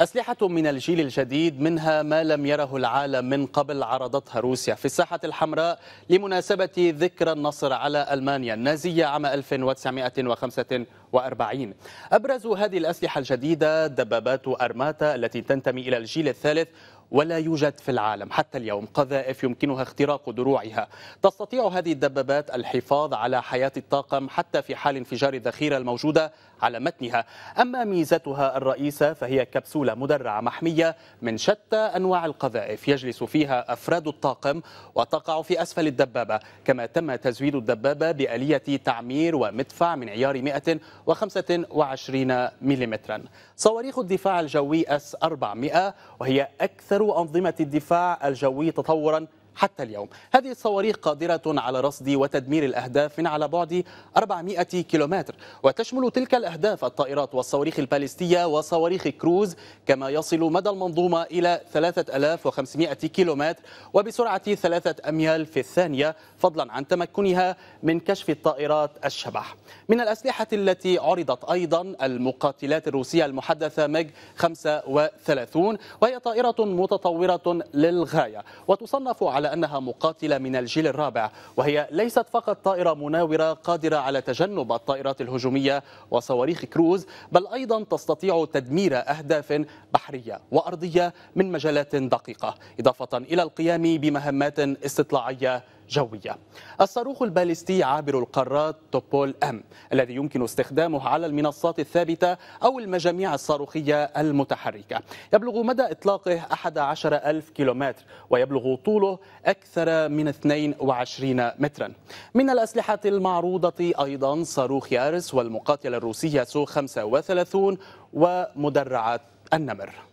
أسلحة من الجيل الجديد منها ما لم يره العالم من قبل عرضتها روسيا في الساحة الحمراء لمناسبة ذكرى النصر على ألمانيا النازية عام 1945 أبرز هذه الأسلحة الجديدة دبابات أرماتا التي تنتمي إلى الجيل الثالث ولا يوجد في العالم حتى اليوم قذائف يمكنها اختراق دروعها تستطيع هذه الدبابات الحفاظ على حياة الطاقم حتى في حال انفجار الذخيرة الموجودة على متنها أما ميزتها الرئيسة فهي كبسولة مدرعة محمية من شتى أنواع القذائف يجلس فيها أفراد الطاقم وتقع في أسفل الدبابة كما تم تزويد الدبابة بآلية تعمير ومدفع من عيار 125 ملم صواريخ الدفاع الجوي أس 400 وهي أكثر أكثر أنظمة الدفاع الجوي تطورا حتى اليوم هذه الصواريخ قادرة على رصد وتدمير الأهداف من على بعد 400 كيلومتر وتشمل تلك الأهداف الطائرات والصواريخ الباليستية وصواريخ كروز كما يصل مدى المنظومة إلى 3500 كيلومتر وبسرعة 3 أميال في الثانية فضلا عن تمكنها من كشف الطائرات الشبح من الأسلحة التي عرضت أيضا المقاتلات الروسية المحدثة ميج 35 وهي طائرة متطورة للغاية وتصنف على على أنها مقاتلة من الجيل الرابع وهي ليست فقط طائرة مناورة قادرة على تجنب الطائرات الهجومية وصواريخ كروز بل أيضا تستطيع تدمير أهداف بحرية وأرضية من مجالات دقيقة إضافة إلى القيام بمهمات استطلاعية جوية الصاروخ البالستي عابر القارات توبول أم الذي يمكن استخدامه على المنصات الثابتة أو المجاميع الصاروخية المتحركة يبلغ مدى إطلاقه 11 ألف كيلومتر ويبلغ طوله أكثر من 22 مترا من الأسلحة المعروضة أيضا صاروخ يارس والمقاتلة الروسية سو 35 ومدرعة النمر